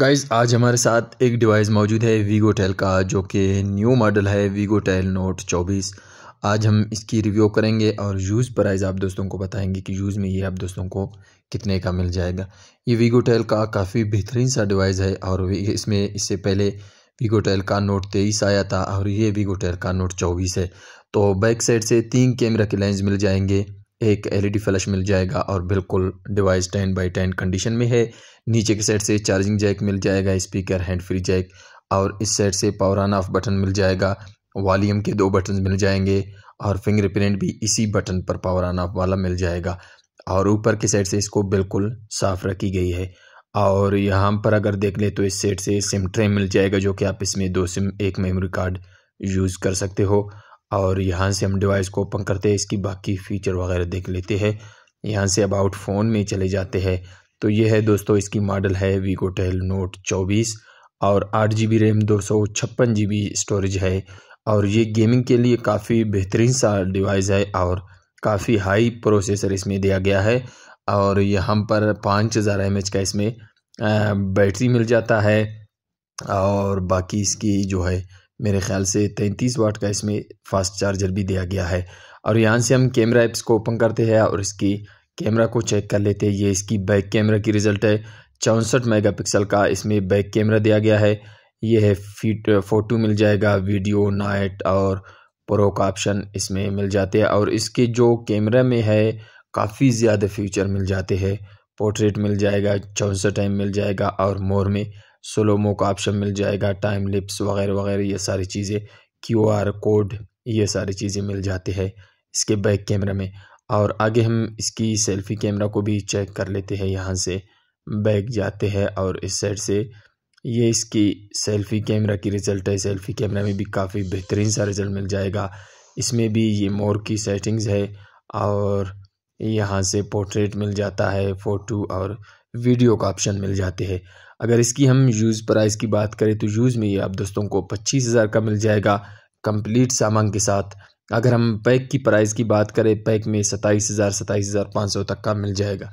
guys आज हमारे साथ एक डिवाइस मौजूद है वीगो टेल का जो कि न्यू मॉडल है वीगो टेल नोट 24 आज हम इसकी रिव्यू करेंगे और यूज़ प्राइस आप दोस्तों को बताएंगे कि यूज़ में ये आप दोस्तों को कितने का मिल जाएगा ये वीगो टेल का काफ़ी बेहतरीन सा डिवाइस है और इसमें इससे पहले वीगो टेल का नोट तेईस आया था और ये वीगो टेल का नोट चौबीस है तो बैक साइड से तीन कैमरा के लेंस मिल जाएंगे एक एलईडी फ्लैश मिल जाएगा और बिल्कुल device ten by ten condition में है नीचे के साइड से चार्जिंग जैक मिल जाएगा स्पीकर हैंड फ्री जैक और इस साइड से पावर ऑन ऑफ बटन मिल जाएगा वॉल्यूम के दो बटन मिल जाएंगे और फिंगरप्रिंट भी इसी बटन पर पावर ऑन ऑफ वाला मिल जाएगा और ऊपर की साइड से इसको बिल्कुल साफ़ रखी गई है और यहाँ पर अगर देख लें तो इस सेट से सिम ट्रे मिल जाएगा जो कि आप इसमें दो सिम एक मेमोरी कार्ड यूज़ कर सकते हो और यहाँ से हम डिवाइस को ओपन करते हैं इसकी बाकी फ़ीचर वगैरह देख लेते हैं यहाँ से अबाउट फ़ोन में चले जाते हैं तो ये है दोस्तों इसकी मॉडल है टेल नोट चौबीस और आठ जी बी रैम दो सौ छप्पन जी बी स्टोरेज है और ये गेमिंग के लिए काफ़ी बेहतरीन सा डिवाइस है और काफ़ी हाई प्रोसेसर इसमें दिया गया है और यहाँ पर पाँच हज़ार एम एच का इसमें बैटरी मिल जाता है और बाकी इसकी जो है मेरे ख्याल से 33 वाट का इसमें फास्ट चार्जर भी दिया गया है और यहाँ से हम कैमरा ऐप्स को ओपन करते हैं और इसकी कैमरा को चेक कर लेते हैं ये इसकी बैक कैमरा की रिज़ल्ट है चौंसठ मेगापिक्सल का इसमें बैक कैमरा दिया गया है ये है फीट फ़ोटो मिल जाएगा वीडियो नाइट और प्रो का ऑप्शन इसमें मिल जाते हैं और इसके जो कैमरा में है काफ़ी ज़्यादा फीचर मिल जाते हैं पोर्ट्रेट मिल जाएगा चौंसठ एम मिल जाएगा और मोर में स्लोमो का ऑप्शन मिल जाएगा टाइम लिप्स वगैरह वगैरह ये सारी चीज़ें क्यू आर कोड ये सारी चीज़ें मिल जाती है इसके बैक कैमरा में और आगे हम इसकी सेल्फ़ी कैमरा को भी चेक कर लेते हैं यहाँ से बैक जाते हैं और इस साइड से ये इसकी सेल्फ़ी कैमरा की रिज़ल्ट है सेल्फ़ी कैमरा में भी काफ़ी बेहतरीन सा रिज़ल्ट मिल जाएगा इसमें भी ये मोर की सेटिंग्स है और यहाँ से पोर्ट्रेट मिल जाता है फ़ोटो और वीडियो का ऑप्शन मिल जाते हैं अगर इसकी हम यूज़ प्राइस की बात करें तो यूज़ में ये आप दोस्तों को पच्चीस हज़ार का मिल जाएगा कंप्लीट सामान के साथ अगर हम पैक की प्राइस की बात करें पैक में सत्ताईस हज़ार सत्ताईस हज़ार पाँच सौ तक का मिल जाएगा